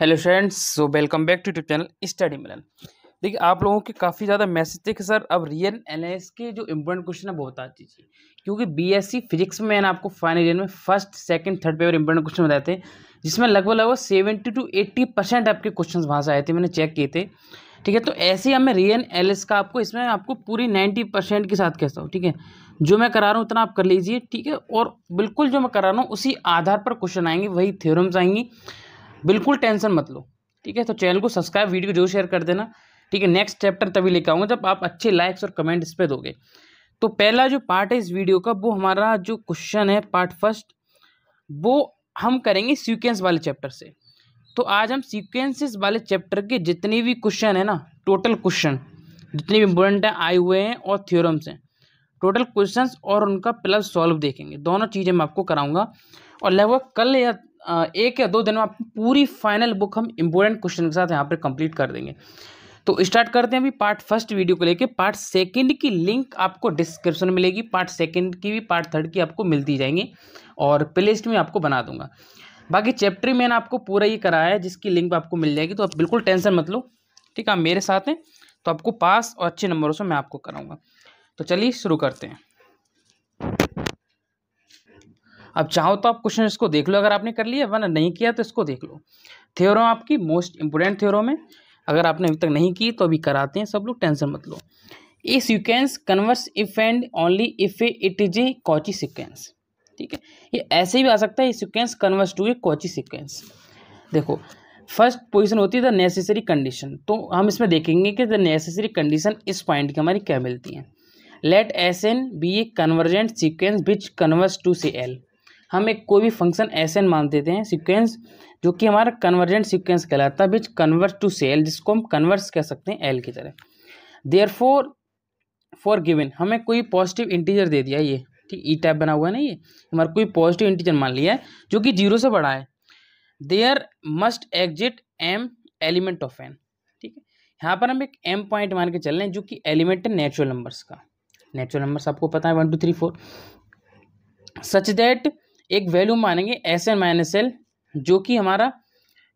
hello friends so welcome back to YouTube channel study Milan देखिए आप लोगों के काफ़ी ज़्यादा मैसेज थे कि सर अब रियल एन के जो इम्पोर्टेंट क्वेश्चन है बहुत आती थी क्योंकि बीएससी फिजिक्स में मैंने आपको फाइनल ईयर में first second third paper important question बताए थे जिसमें लगभग लगभग सेवेंटी टू एट्टी परसेंट आपके क्वेश्चन वहाँ से आए थे मैंने चेक किए थे ठीक है तो ऐसे ही हमें रियल एल का आपको इसमें आपको पूरी नाइन्टी परसेंट के साथ कहता हूँ ठीक है जो मैं करा रहा हूँ उतना आप कर लीजिए ठीक है और बिल्कुल जो मैं करा रहा हूँ उसी आधार पर क्वेश्चन आएंगे वही थ्योरम्स आएंगी बिल्कुल टेंशन मत लो ठीक है तो चैनल को सब्सक्राइब वीडियो जरूर शेयर कर देना ठीक है नेक्स्ट चैप्टर तभी लेकर आऊँगा जब आप अच्छे लाइक्स और कमेंट इस पर दोगे तो पहला जो पार्ट है इस वीडियो का वो हमारा जो क्वेश्चन है पार्ट फर्स्ट वो हम करेंगे सीक्वेंस वाले चैप्टर से तो आज हम सीक्वेंसेस वाले चैप्टर के जितने भी क्वेश्चन है ना टोटल क्वेश्चन जितने भी इम्पोर्टेंट हैं आए हुए हैं और थ्योरम्स हैं टोटल क्वेश्चंस और उनका प्लस सॉल्व देखेंगे दोनों चीज़ें मैं आपको कराऊंगा और लगभग कल या एक या दो दिन में आप पूरी फाइनल बुक हम इम्पोर्टेंट क्वेश्चन के साथ यहाँ पर कंप्लीट कर देंगे तो स्टार्ट करते हैं अभी पार्ट फर्स्ट वीडियो को लेके पार्ट सेकंड की लिंक आपको डिस्क्रिप्शन में मिलेगी पार्ट सेकंड की भी पार्ट थर्ड की आपको मिलती जाएंगी और प्लेलिस्ट में आपको बना दूंगा बाकी चैप्टर मैंने आपको पूरा ही कराया है जिसकी लिंक आपको मिल जाएगी तो आप बिल्कुल टेंशन मत लो ठीक है मेरे साथ हैं तो आपको पास और अच्छे नंबरों से मैं आपको कराऊँगा तो चलिए शुरू करते हैं अब चाहो तो आप क्वेश्चन इसको देख लो अगर आपने कर लिया वरना नहीं किया तो इसको देख लो थ्योरम आपकी मोस्ट इंपोर्टेंट थ्योरम है अगर आपने अभी तक नहीं की तो अभी कराते हैं सब लोग टेंशन मत लो a sequence converges if and only if a it is a Cauchy sequence ठीक है ये ऐसे भी आ सकता है ये sequence converges to a Cauchy sequence देखो फर्स्ट पोजिशन होती है द नेसेसरी कंडीशन तो हम इसमें देखेंगे कि द नेसेसरी कंडीशन इस पॉइंट की हमारी क्या मिलती है let s n be a convergent sequence which converges to c l हम एक कोई भी फंक्शन ऐसे मान देते हैं सीक्वेंस जो कि हमारा कन्वर्जेंट सीक्वेंस कहलाता है बिच कन्वर्ट टू सेल जिसको हम कन्वर्स कह सकते हैं एल की तरह देयर फोर फॉर गिविन हमें कोई पॉजिटिव इंटीजर दे दिया ये ठीक ई e टाइप बना हुआ है ना ये हमारा कोई पॉजिटिव इंटीजर मान लिया है जो कि जीरो से बड़ा है there must exist m element of N ठीक है यहाँ पर हम एक एम पॉइंट मान के चल रहे हैं जो कि एलिमेंट है नेचुरल नंबर्स का नेचुरल नंबर्स आपको पता है one two three four such that एक वैल्यू मानेंगे एस एन माइनस एल जो कि हमारा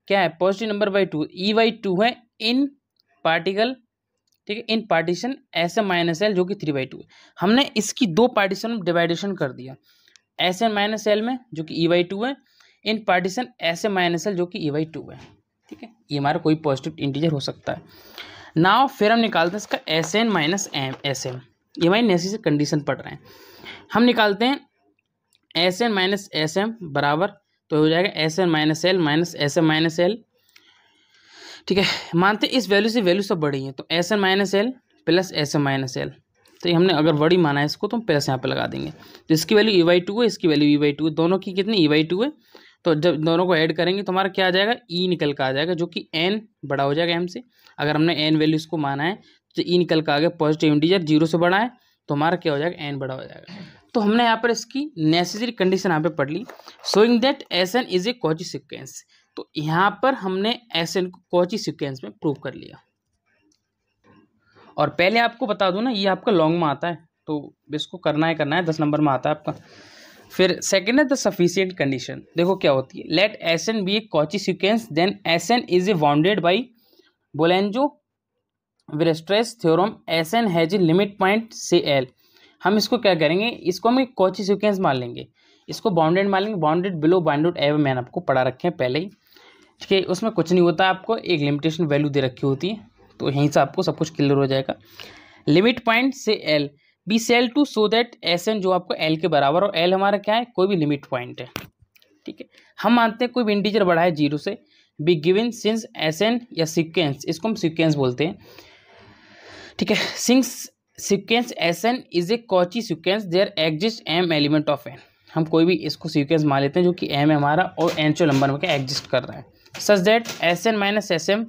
क्या है positive number by two e by two है इन पार्टिकल ठीक है in partition s n minus l जो कि थ्री बाई टू है हमने इसकी दो पार्टीशन में डिवाइडेशन कर दिया एस एन माइनस एल में जो कि ई बाई टू है in partition s n minus l जो कि ई बाई टू है ठीक है ये हमारा कोई पॉजिटिव इंटीजर हो सकता है नाव फिर हम निकालते हैं इसका s n minus m s m ये हमारी नेसेसरी कंडीशन पढ़ रहे हैं हम निकालते हैं s n minus s m बराबर तो हो जाएगा s n minus l minus s m minus l ठीक है मानते इस वैल्यू से वैल्यू सब बड़ी है तो s n minus l plus s m minus l तो ये हमने अगर बड़ी माना है इसको तो हम प्लस यहाँ पे लगा देंगे तो इसकी वैल्यू ई वाई टू है इसकी वैल्यू ई वाई टू दोनों की कितनी ई वाई टू है तो जब दोनों को ऐड करेंगे तो हमारा क्या आ जाएगा ई e निकल का आ जाएगा जो कि एन बड़ा हो जाएगा एम से अगर हमने एन वैल्यू इसको माना है तो ई e निकल का आ गया पॉजिटिव इंटीजर जीरो से बड़ा है तो हमारा क्या हो जाएगा एन बड़ा हो जाएगा तो हमने यहाँ पर इसकी नेसेसरी कंडीशन यहाँ पे पढ़ ली showing that s n is a Cauchy sequence तो यहाँ पर हमने एस एन को सिक्वेंस में प्रूव कर लिया और पहले आपको बता दूँ ना ये आपका लॉन्ग में आता है तो इसको करना है करना है दस नंबर में आता है आपका फिर सेकेंड है द सफिशियंट कंडीशन देखो क्या होती है let s n be a Cauchy sequence then s n is a bounded by Bolzano Weierstrass theorem s n has a limit point से एल हम इसको क्या करेंगे इसको हम एक कोची सिक्वेंस मान लेंगे इसको बाउंडेड मान लेंगे बाउंडेड बिलो बाउंडेड एव मैंने आपको पढ़ा रखे हैं पहले ही ठीक है उसमें कुछ नहीं होता आपको एक लिमिटेशन वैल्यू दे रखी होती है तो यहीं से आपको सब कुछ क्लियर हो जाएगा लिमिट पॉइंट से l be sell to so that s n जो आपको एल के बराबर और एल हमारा क्या है कोई भी लिमिट पॉइंट है ठीक है हम मानते हैं कोई भी इंटीजर बढ़ा है जीरो से be given since s n या सिक्वेंस इसको हम सिक्वेंस बोलते हैं ठीक है since sequence s n is a Cauchy sequence there exist m element of n हम कोई भी इसको सिक्वेंस मान लेते हैं जो कि एम है हमारा और एन चो नंबर में एग्जिस्ट कर रहा है such that s n minus s m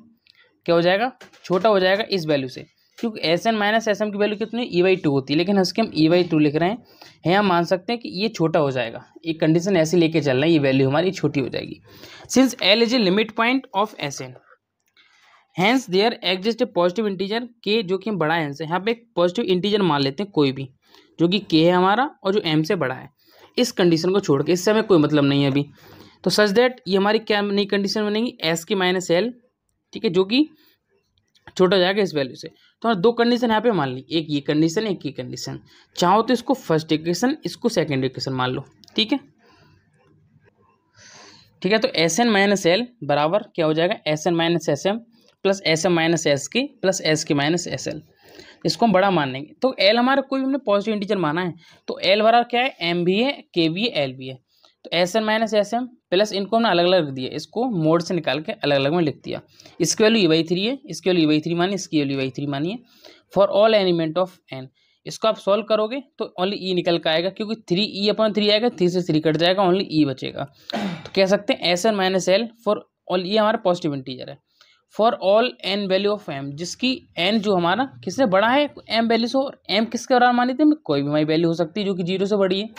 क्या हो जाएगा छोटा हो जाएगा इस वैल्यू से क्योंकि s n minus s m की वैल्यू कितनी ई वाई टू होती है लेकिन इसके हम ई वाई टू लिख रहे हैं है हम मान सकते हैं कि ये छोटा हो जाएगा एक कंडीशन ऐसी लेके चल रहा है ये वैल्यू हमारी छोटी हो जाएगी since l is a limit point of s n hence there exist a positive integer k जो कि हम बड़ा हैंस है यहाँ पे एक पॉजिटिव इंटीजर मान लेते हैं कोई भी जो कि के है हमारा और जो एम से बड़ा है इस कंडीशन को छोड़ के इससे हमें कोई मतलब नहीं है अभी तो सच देट ये हमारी क्या नई कंडीशन बनेगी एस की माइनस एल ठीक है जो कि छोटा जाएगा इस वैल्यू से तो हमारे दो कंडीशन यहाँ पे मान ली एक ये कंडीशन एक ये कंडीशन चाहो तो इसको फर्स्ट इक्वेशन इसको सेकेंड इक्वेशन मान लो ठीक है ठीक है तो एस एन माइनस एल बराबर क्या हो जाएगा s n minus s m plus s m minus s k plus s k minus s l इसको हम बड़ा मान लेंगे तो एल हमारा कोई हमने पॉजिटिव इंटीजर माना है तो एल बराबर क्या है एम भी है के बी है एल भी है तो s n minus s m plus इनको हमने अलग अलग रख दिया इसको मोड से निकाल के अलग अलग में लिख दिया इसकी वैल्यू ई वाई थ्री है इसकी वैल्यू वाई थ्री मानिए इसकी वैल्यू वाई थ्री मानिए for all element of n इसको आप सॉल्व करोगे तो ओनली ई e निकल कर आएगा क्योंकि थ्री ई अपन थ्री आएगा थ्री से थ्री कट जाएगा ओनली ई e बचेगा तो कह सकते हैं s n minus l for all e हमारा पॉजिटिव इंटीजर है for all n value of m जिसकी एन जो हमारा किसने बड़ा है एम वैल्यू से और एम किसके बराबर मानी थी कोई भी हमारी वैल्यू हो सकती है जो कि जीरो से बड़ी है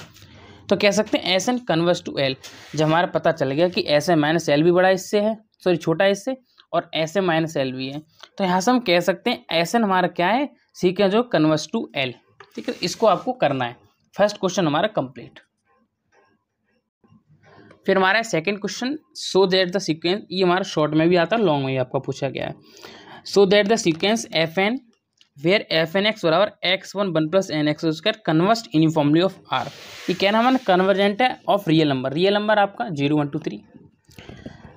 तो कह सकते हैं s n converse to l जब हमारा पता चल गया कि एस एन माइनस एल भी बड़ा इससे है सॉरी छोटा इससे और एस एम माइनस एल भी है तो यहाँ से हम कह सकते हैं एस एन हमारा क्या है सीखें जो कन्वर्स टू एल ठीक है इसको आपको करना है फर्स्ट क्वेश्चन हमारा कंप्लीट फिर हमारा second question so that the sequence ये हमारा शॉर्ट में भी आता है लॉन्ग में आपका पूछा गया है so that the sequence f n where f n x बराबर x one one plus n x square converges uniformly of r ये कहना हमारा कन्वर्जेंट है of real number real number आपका जीरो वन टू थ्री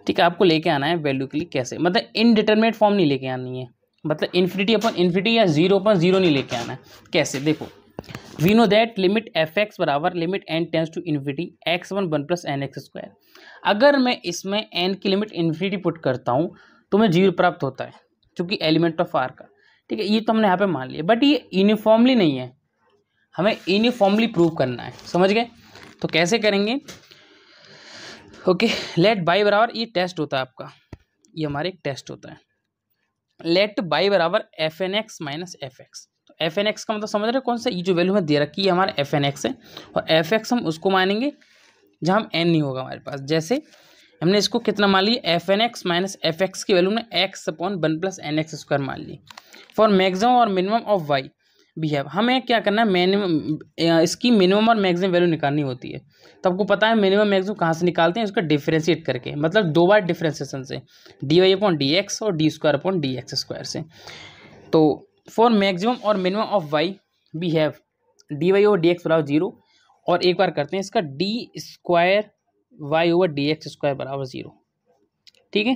ठीक है आपको लेके आना है वैल्यू के लिए कैसे मतलब इनडिटर्मिनेट फॉर्म नहीं लेके आनी है मतलब इन्फिनिटी अपन इन्फिनिटी या जीरो अपन जीरो नहीं लेके आना है कैसे देखो we know that limit f x बराबर limit n tends to infinity x one one plus n x square अगर मैं इसमें एन की लिमिट इन्फिनिटी पुट करता हूँ तो मैं जीरो प्राप्त होता है चूँकि एलिमेंट ऑफ आर का ठीक है ये तो हमने यहाँ पे मान लिया बट ये यूनिफॉर्मली नहीं है हमें यूनिफॉर्मली प्रूव करना है समझ गए तो कैसे करेंगे ओके लेट बाई बराबर ये टेस्ट होता है आपका ये हमारे एक टेस्ट होता है लेट बाई बराबर f n x minus f x f n x का मतलब समझ रहे कौन सा ये जो वैल्यू हमें दे रखी है हमारा एफ एन एक्स है और एफ एक्स हम उसको मानेंगे जहाँ हम एन नहीं होगा हमारे पास जैसे हमने इसको कितना मान लिया f n x minus f x की वैल्यू ने x upon one plus n x square मान ली फॉर मैक्सिमम और मिनिमम ऑफ वाई बिहेव हमें क्या करना है मिनिमम इसकी मिनिमम और मैक्सिमम वैल्यू निकालनी होती है तो आपको पता है मिनिमम मैक्सिमम कहाँ से निकालते हैं उसका डिफ्रेंशिएट करके मतलब दो बार डिफ्रेंसिएशन से d y upon d x और d square upon d x square से तो फॉर मैक्सिमम और minimum of y we have d y over d x बराबर जीरो और एक बार करते हैं इसका d square y over d x square बराबर जीरो ठीक है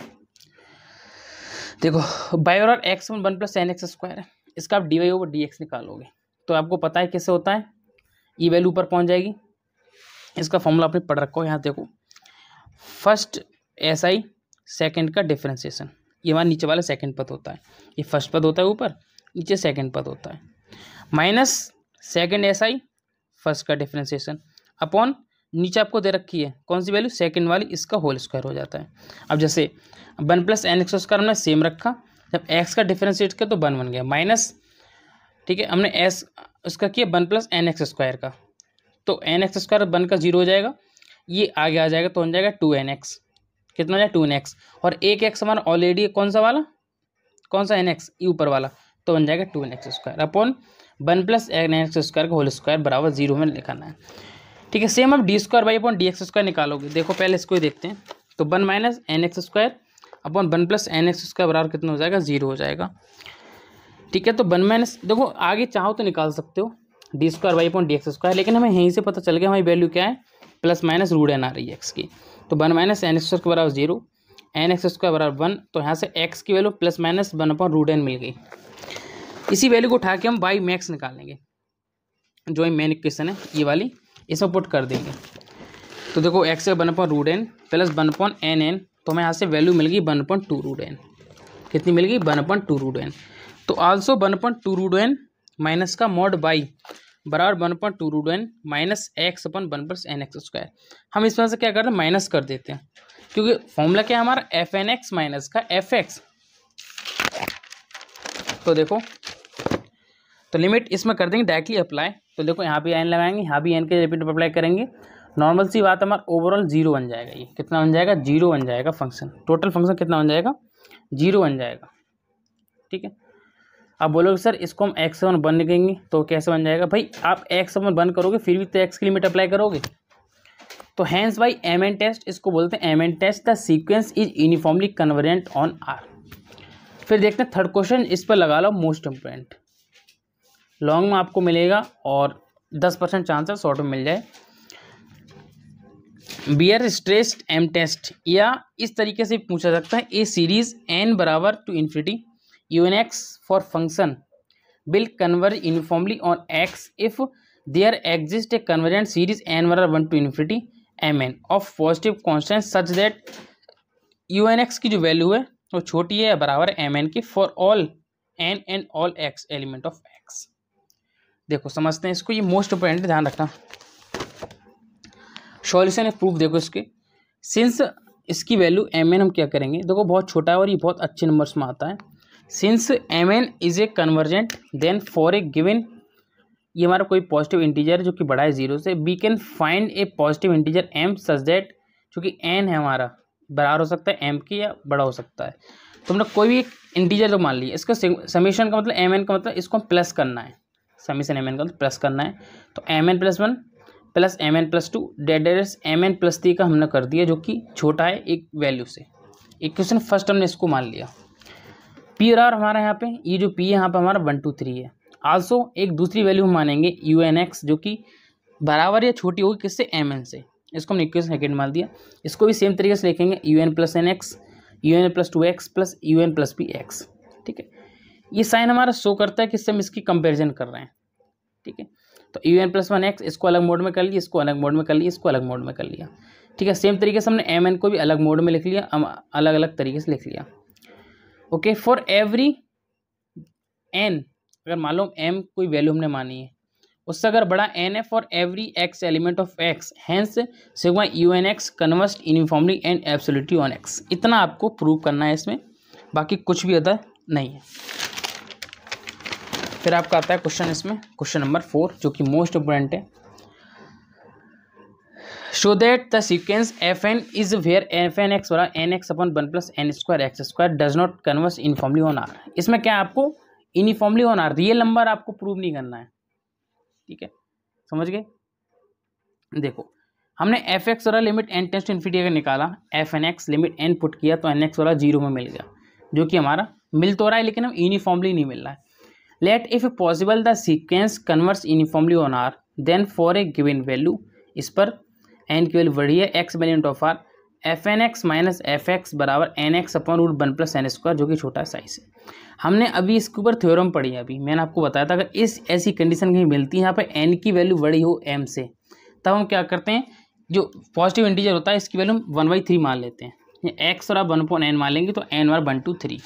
देखो बाई और x one one plus n x square है इसका आप d y over d x निकालोगे तो आपको पता है कैसे होता है ई वैल्यू पर पहुंच जाएगी इसका फॉर्मूला आपने पढ़ रखा हो यहाँ देखो फर्स्ट एस आई सेकेंड का डिफ्रेंसिएशन ये हमारा नीचे वाला सेकेंड पद होता है ये फर्स्ट पद होता है ऊपर नीचे सेकेंड पद होता है minus second s i first का डिफ्रेंसिएशन अपॉन नीचे आपको दे रखी है कौन सी वैल्यू सेकेंड वाली इसका होल स्क्वायर हो जाता है अब जैसे one plus n x square हमने सेम रखा जब एक्स का डिफ्रेंशिएट किया तो वन बन गया माइनस ठीक है हमने एस उसका किया one plus n x square का तो एन एक्स स्क्वायर वन का जीरो हो जाएगा ये आगे आ जाएगा तो बन जाएगा टू एन एक्स कितना हो जाएगा टू एन एक्स और एक एक्स हमारा ऑलरेडी कौन सा वाला कौन सा एन एक्स ये ऊपर वाला तो बन जाएगा two n x square upon one plus n x square का होल स्क्वायर बराबर जीरो में लिखाना है ठीक है सेम अब d square y upon d x square निकालोगे देखो पहले इसको ही देखते हैं तो one minus n x square upon one plus n x square बराबर कितना हो जाएगा जीरो हो जाएगा ठीक है तो वन माइनस देखो आगे चाहो तो निकाल सकते हो d square y upon d x square लेकिन हमें यहीं से पता चल गया हमारी वैल्यू क्या है प्लस माइनस रूड एन आ रही है एक्स की तो one minus n x square के बराबर जीरो एन एक्स स्क्वायर बराबर वन तो यहाँ से एक्स की value plus minus one upon root n मिल गई इसी वैल्यू को उठा के हम बाई मैक्स निकालेंगे जो ये मेन इक्वेशन है ये वाली इसमें पुट कर देंगे तो देखो एक्स का one point root n plus one point n n तो हमें यहाँ से वैल्यू मिल गई one point two root n कितनी मिल गई one point two root n तो also one point two root n minus का मॉड बाई बराबर one point two root n minus x upon one plus n x square हम इस वजह से क्या करते हैं माइनस कर देते हैं क्योंकि फॉर्मूला क्या है हमारा एफ एन एक्स माइनस का एफ एक्स तो देखो तो लिमिट इसमें कर देंगे डायरेक्टली अप्लाई तो देखो यहाँ भी एन लगाएंगे यहाँ भी एन के रिपीट अप्लाई करेंगे नॉर्मल सी बात हमारा ओवरऑल जीरो बन जाएगा ये कितना बन जाएगा जीरो बन जाएगा फंक्शन टोटल फंक्शन कितना बन जाएगा जीरो बन जाएगा ठीक है आप बोलोगे सर इसको हम एक्स वन बन लिखेंगे तो कैसे बन जाएगा भाई आप एक्स वन बन करोगे फिर भी तो एक्स की लिमिट अप्लाई करोगे तो hence by m n test इसको बोलते हैं m n test the sequence is uniformly convergent on r फिर देखते हैं थर्ड क्वेश्चन इस पर लगा लो मोस्ट इम्पोर्टेंट लॉन्ग में आपको मिलेगा और दस परसेंट चांस है शॉर्ट में मिल जाए बियर स्ट्रेस एम टेस्ट या इस तरीके से पूछा सकता है ए सीरीज एन बराबर to infinity u n x for function will converge uniformly on x if there exist a convergent series n बराबर one to infinity m n of positive constant such that u n x की जो value है वो छोटी है बराबर m n की for all n and all x element of x देखो समझते हैं इसको ये मोस्ट इंपॉर्टेंट ध्यान रखना सॉल्यूशन है प्रूफ देखो इसके सिंस इसकी वैल्यू एम एन हम क्या करेंगे देखो बहुत छोटा है और ये बहुत अच्छे नंबर्स में आता है since m n is a convergent then for a given ये हमारा कोई पॉजिटिव इंटीजर जो कि बड़ा है जीरो से we can find a positive integer m such that चूँकि एन है हमारा बराबर हो सकता है एम की या बड़ा हो सकता है तो हमने कोई भी एक इंटीजर जो मान लिया इसका समीशन का मतलब एम एन का मतलब इसको हम प्लस करना है समीशन एम एन का प्लस करना है तो m n plus one plus m n plus two dead address m n plus three का हमने कर दिया जो कि छोटा है एक वैल्यू से एक क्वेश्चन फर्स्ट हमने इसको मान लिया पी आर हमारा यहाँ पे ये जो पी है यहाँ पे हमारा वन टू थ्री है आल्सो एक दूसरी वैल्यू हम मानेंगे यू एन एक्स जो कि बराबर या छोटी होगी किससे एम एन से इसको हमने इक्वेशन सेकेंड मान दिया इसको भी सेम तरीके से लिखेंगे u n plus n x u n plus two x plus u n plus p x ठीक है ये साइन हमारा शो करता है किससे हम इसकी कंपेरिजन कर रहे हैं ठीक है तो u n plus one x इसको अलग मोड में कर लिया इसको अलग मोड में कर लिया इसको अलग मोड में कर लिया ठीक है सेम तरीके से हमने एम एन को भी अलग मोड में लिख लिया हम अलग अलग तरीके से लिख लिया ओके फॉर एवरी एन अगर मालूम एम कोई वैल्यू हमने मानी है उससे अगर बड़ा एन है for every x element of x hence sigma u n x converges uniformly and absolutely on x इतना आपको प्रूव करना है इसमें बाकी कुछ भी अदर नहीं है फिर आपका आता है क्वेश्चन इसमें क्वेश्चन नंबर फोर जो कि मोस्ट इम्पोर्टेंट है show that the sequence f n is where f n x वाला n x upon one plus n square x square does not converge uniformly on R इसमें क्या आपको uniformly on R real number आपको prove नहीं करना है ठीक है समझ गए देखो हमने एफ एक्स वाला limit n tends to infinity का निकाला f n x limit n put किया तो एन एक्स वाला जीरो में मिल गया जो कि हमारा मिल तो रहा है लेकिन हम यूनिफॉर्मली नहीं मिल रहा है let if possible the sequence converts uniformly on R then for a given value इस पर एन की वैल्यू बढ़ी है x valiant of R f n x minus f x बराबर n x upon root one plus n square जो कि छोटा size है हमने अभी इसके ऊपर थ्योरम पढ़ी है अभी मैंने आपको बताया था अगर इस ऐसी कंडीशन कहीं मिलती है यहाँ पर एन की वैल्यू बड़ी हो एम से तब हम क्या करते हैं जो पॉजिटिव इंटीजर होता है इसकी वैल्यू हम वन बाई थ्री मान लेते हैं एक्स और आप वन पॉइंट एन मान लेंगे तो एन बार वन टू थ्री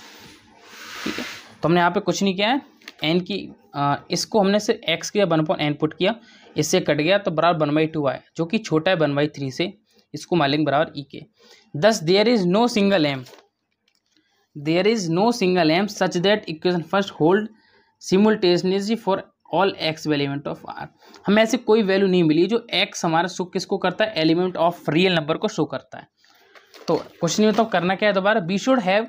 ठीक है तो हमने यहाँ पर कुछ नहीं किया है एन की आ, इसको हमने सिर्फ एक्स किया वन पॉइंट एन पुट किया इससे कट गया तो बराबर वन बाई टू आया जो कि छोटा है वन बाई थ्री से इसको मालेंगे बराबर ई के दस there is no single m there is no single m such that equation first hold simultaneously for all x element of R हमें ऐसी कोई वैल्यू नहीं मिली जो एक्स हमारा शो किसको करता है एलिमेंट ऑफ रियल नंबर को शो करता है तो क्वेश्चन में तो करना क्या है दोबारा we should have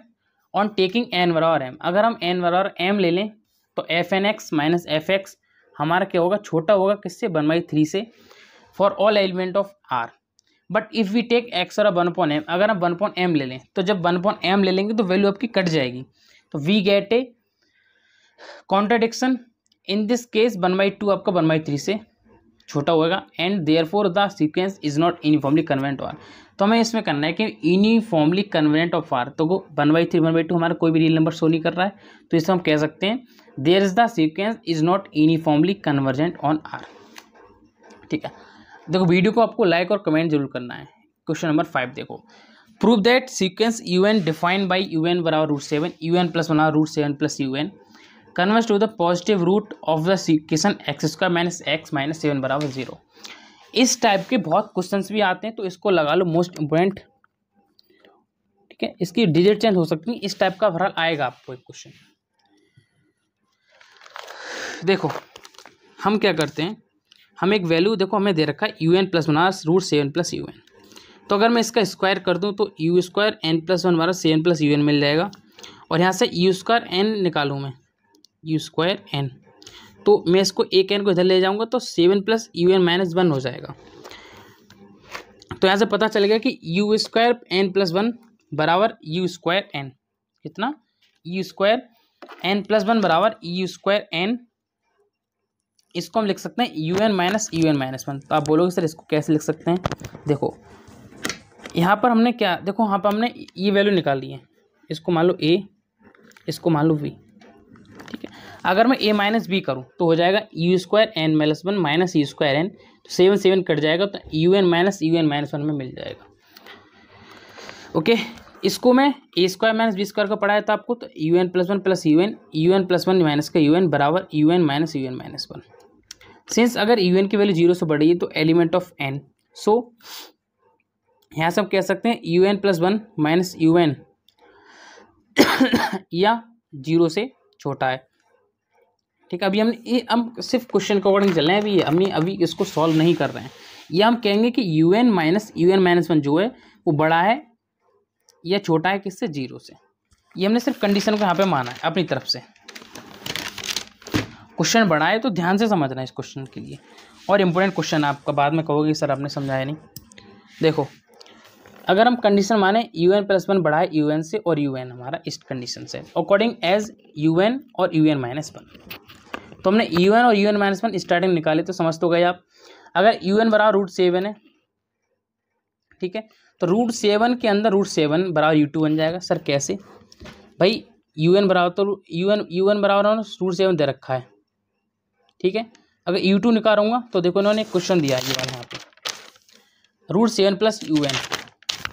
on taking n बराबर एम अगर हम एन बराबर एम ले लें तो f n x minus f x हमारा क्या होगा छोटा होगा किससे वन बाई थ्री से for all element of R but if we take x और वन पॉन एम अगर हम वन पॉन एम ले लें तो जब वन पॉन एम ले लेंगे तो वैल्यू आपकी कट जाएगी तो we get a contradiction in this case one by two आपका वन बाई थ्री से छोटा होगा and therefore the sequence is not uniformly convergent on तो हमें इसमें करना है कि यूनिफॉर्मली कन्वेनेंट ऑफ आर तो one by three one by two हमारा कोई भी रियल नंबर शो नहीं कर रहा है तो इसमें हम कह सकते हैं there is the sequence is not uniformly convergent on R ठीक है देखो वीडियो को आपको लाइक और कमेंट जरूर करना है क्वेश्चन नंबर फाइव देखो prove that sequence u n defined by u n बराबर root seven u n plus one root seven plus u N converse to the positive root of the equation x square minus x minus seven बराबर zero इस type के बहुत question भी आते हैं तो इसको लगा लो मोस्ट इम्पोर्टेंट ठीक है इसकी डिजिट चेंज हो सकती है इस टाइप का भरल आएगा आपको एक क्वेश्चन देखो हम क्या करते हैं हम एक वैल्यू देखो हमें दे रखा है यू एन प्लस बनारस root seven plus u n तो अगर मैं इसका स्क्वायर कर दूं तो u square n plus one बनारस सेवन प्लस यू एन मिल जाएगा और यहाँ से यू स्क्वायर एन निकालूँ मैं यू स्क्वायर एन तो मैं इसको ए एन को इधर ले जाऊँगा तो seven plus u n minus one हो जाएगा तो यहाँ से पता चलेगा कि u square n plus one बराबर यू स्क्वायर एन कितना u square n plus one बराबर यू स्क्वायर एन इसको हम लिख सकते हैं u n minus u n minus one तो आप बोलोगे सर इसको कैसे लिख सकते हैं देखो यहाँ पर हमने क्या देखो यहाँ पर हमने ये वैल्यू निकाल ली है इसको मान लो ए इसको मान लो वी अगर मैं ए माइनस बी करूँ तो हो जाएगा u square n minus one minus u square n तो सेवन सेवन कट जाएगा तो u n minus u n minus one में मिल जाएगा ओके इसको मैं a square minus b square का पढ़ाया था आपको तो u n plus one plus u n u n plus one minus का यू एन बराबर u n minus u n minus one since अगर यू एन की वैल्यू जीरो से बढ़ है तो एलिमेंट ऑफ एन सो यहाँ से हम कह सकते हैं u n plus one minus u n या जीरो से छोटा है ठीक है अभी हम ये हम सिर्फ क्वेश्चन के अकॉर्डिंग चल रहे हैं अभी हम अभी इसको सॉल्व नहीं कर रहे हैं ये हम कहेंगे कि u n minus u n minus one जो है वो बड़ा है या छोटा है किससे जीरो से ये हमने सिर्फ कंडीशन को यहाँ पे माना है अपनी तरफ से क्वेश्चन बड़ा है तो ध्यान से समझना है इस क्वेश्चन के लिए और इम्पोर्टेंट क्वेश्चन आपका बाद में कहोगे सर आपने समझाया नहीं देखो अगर हम कंडीशन माने यू एन प्लस वन बढ़ाए यू एन से और यू एन हमारा इस कंडीशन से अकॉर्डिंग एज यू एन और यू एन माइनस वन तो हमने यू एन और u n minus one starting निकाले तो समझ तो गए आप अगर यू एन बराबर रूट सेवन है ठीक है तो रूट सेवन के अंदर रूट सेवन बराबर यू टू बन जाएगा सर कैसे भाई यू एन बराबर तो यू एन यू एन बराबर रूट सेवन दे रखा है ठीक है अगर यू टू निकालूंगा तो देखो इन्होंने क्वेश्चन दिया यू एन यहाँ पे root seven plus u n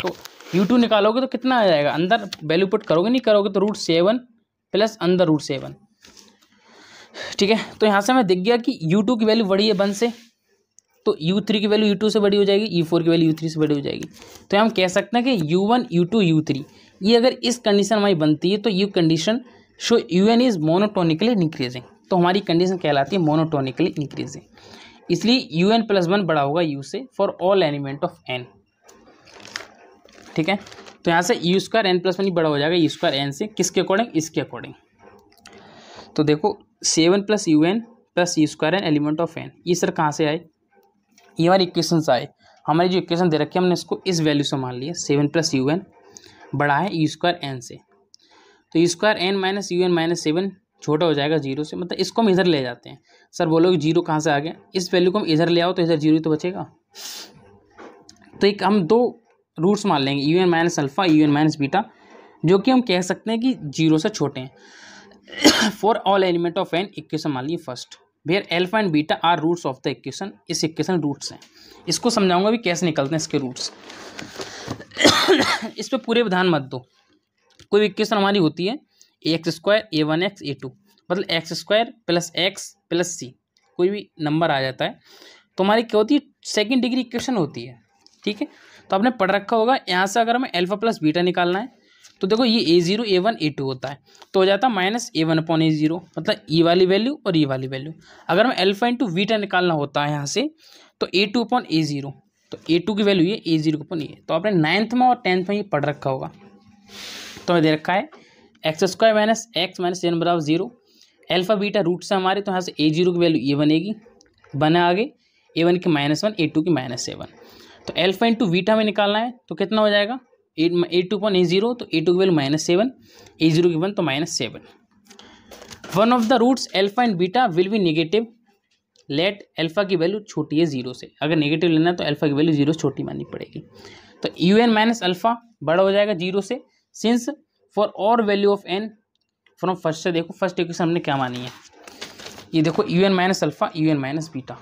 तो यू टू निकालोगे तो कितना आ जाएगा अंदर वैल्यू पुट करोगे नहीं करोगे तो रूट सेवन प्लस अंदर रूट सेवन ठीक है तो यहाँ से हमें दिख गया कि यू टू की वैल्यू बड़ी है वन से तो यू थ्री की वैल्यू यू टू से बड़ी हो जाएगी यू फोर की वैल्यू यू थ्री से बड़ी हो जाएगी तो हम कह सकते हैं कि u one u two u three ये अगर इस कंडीशन हमारी बनती है तो u condition show u n is monotonically increasing तो हमारी कंडीशन कहलाती है मोनोटोनिकली इंक्रीजिंग इसलिए यू एन प्लस वन बड़ा होगा यू से for all element of N ठीक है तो यहाँ से u square n plus one बड़ा हो जाएगा यू स्क्वायर एन से किसके अकॉर्डिंग इसके अकॉर्डिंग तो देखो seven plus u n plus u square n element of N ये सर कहाँ से आए ये हमारे इक्वेशन से आए हमारे जो इक्वेशन दे रखी है हमने इसको इस वैल्यू से मान लिया सेवन प्लस यू एन बड़ा है ई स्क्वायर एन से तो e square n minus u n minus seven छोटा हो जाएगा जीरो से मतलब इसको हम इधर ले जाते हैं सर बोलो कि जीरो कहाँ से आ गया इस वैल्यू को हम इधर ले आओ तो इधर जीरो तो बचेगा तो एक हम दो रूट्स मान लेंगे u n minus alpha u n minus beta जो कि हम कह सकते हैं कि जीरो से छोटे हैं for all element of N equation मान लीजिए first where alpha and beta are roots of the equation इस इक्वेशन रूट्स हैं इसको समझाऊंगा भी कैसे निकलते हैं इसके रूट्स इस पर पूरे विधान मत दो कोई इक्वेशन हमारी होती है x square a one x a two मतलब x square plus x plus c कोई भी नंबर आ जाता है तो हमारी क्या होती है सेकेंड डिग्री इक्वेशन होती है ठीक है तो आपने पढ़ रखा होगा यहाँ से अगर हमें एल्फा प्लस बीटा निकालना है तो देखो ये a zero a one a two होता है तो हो जाता है minus a one upon a zero मतलब ई e वाली वैल्यू और ई e वाली वैल्यू अगर हमें एल्फा इंटू वीटा निकालना होता है यहाँ से तो a two upon a zero तो ए टू की वैल्यू ये ए जीरो अपॉन ये तो आपने नाइन्थ में और टेंथ में ये पढ़ रखा होगा तो हमें दे रखा है x square minus x minus n बराबर जीरो एल्फा बीटा रूट से हमारे तो यहाँ से ए जीरो की वैल्यू ये बनेगी बना आगे ए वन की माइनस वन ए टू की माइनस सेवन तो एल्फा इंटू वीटा में निकालना है तो कितना हो जाएगा a two one a zero तो ए टू की value minus seven a zero की वन तो minus seven one of the roots alpha and beta will be negative let alpha की वैल्यू छोटी है जीरो से अगर नेगेटिव लेना है तो अल्फा की वैल्यू जीरो से छोटी माननी पड़ेगी तो यू एन माइनस अल्फा बड़ा हो जाएगा जीरो से सिंस फॉर और value of n from first से देखो फर्स्ट इक्वेशन हमने क्या मानी है ये देखो u n minus alpha u n minus beta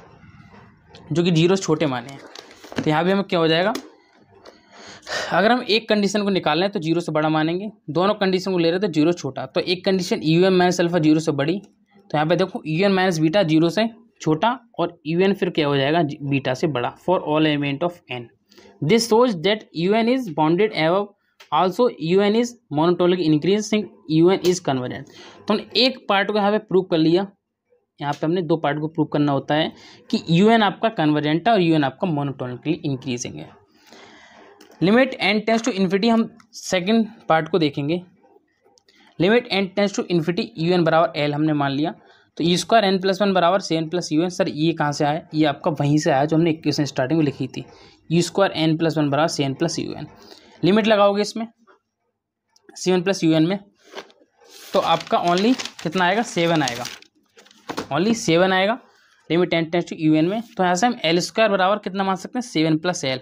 जो कि जीरो से छोटे माने हैं तो यहाँ भी हमें क्या हो जाएगा अगर हम एक कंडीशन को निकाल लें तो जीरो से बड़ा मानेंगे दोनों कंडीशन को ले रहे तो जीरो छोटा तो एक condition u n minus alpha zero से बड़ी तो यहाँ पे देखो u n minus beta zero से छोटा और यू एन फिर क्या हो जाएगा बीटा से बड़ा for all element of N this shows that u n is bounded above also u n is monotonic increasing u n is convergent तो हमने एक पार्ट को यहाँ पे प्रूव कर लिया यहाँ पे हमने दो पार्ट को प्रूव करना होता है कि यू एन आपका कन्वर्जेंट है और यू एन आपका मोनोटोनिकली इंक्रीजिंग है limit n tends to infinity हम सेकेंड पार्ट को देखेंगे limit n tends to infinity u n बराबर एल हमने मान लिया तो e square n plus one बराबर c n plus u n sir ये कहाँ से आया ये आपका वहीं से आया जो हमने इक्वेशन स्टार्टिंग में लिखी थी e square n plus one बराबर c n plus u n limit लगाओगे इसमें c n plus u n में तो आपका ओनली कितना आएगा सेवन आएगा ओनली सेवन आएगा limit n tends to u n में तो यहाँ से हम एल स्क्वायर बराबर कितना मान सकते हैं seven plus l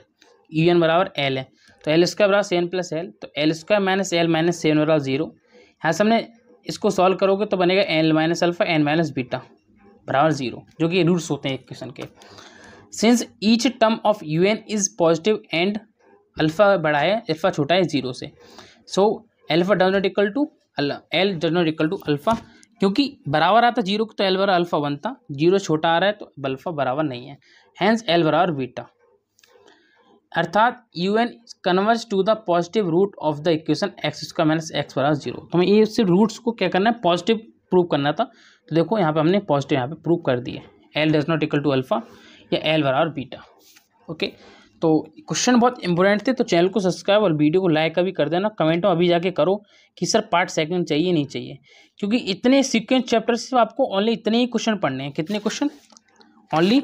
u e n बराबर एल है तो एल स्क्वायर बराबर सेवन प्लस एल तो l square minus l minus seven बराबर जीरो यहाँ से हमने इसको सॉल्व करोगे तो बनेगा l minus alpha n minus beta बराबर जीरो जो कि रूट्स होते हैं एक क्वेश्चन के since each term of u n is positive and alpha बड़ा है अल्फा छोटा है जीरो से सो alpha does not equal to L does not equal to alpha क्योंकि बराबर आता जीरो तो एल बराबर अल्फा बनता जीरो छोटा आ रहा है तो अल्फा बराबर नहीं है हैंस एल बराबर बीटा अर्थात you N converse to the positive root of the equation x square minus x बराबर जीरो तो हमें ये रूट्स को क्या करना है पॉजिटिव प्रूव करना था तो देखो यहाँ पे हमने पॉजिटिव यहाँ पे प्रूव कर दिए L does not equal to alpha या एल बराबर बीटा ओके तो क्वेश्चन बहुत इंपॉर्टेंट थे तो चैनल को सब्सक्राइब और वीडियो को लाइक अभी कर देना कमेंट में अभी जाके करो कि सर पार्ट सेकंड चाहिए नहीं चाहिए क्योंकि इतने सिक्वेंस चैप्टर से आपको ओनली इतने ही क्वेश्चन पढ़ने हैं कितने क्वेश्चन ओनली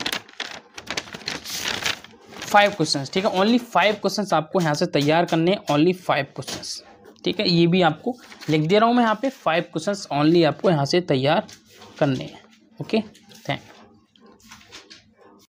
फाइव क्वेश्चन ठीक है ओनली फाइव क्वेश्चन आपको यहाँ से तैयार करने हैं ओनली फाइव क्वेश्चन ठीक है ये भी आपको लिख दे रहा हूँ मैं यहाँ पे फाइव क्वेश्चन ओनली आपको यहाँ से तैयार करने हैं ओके थैंक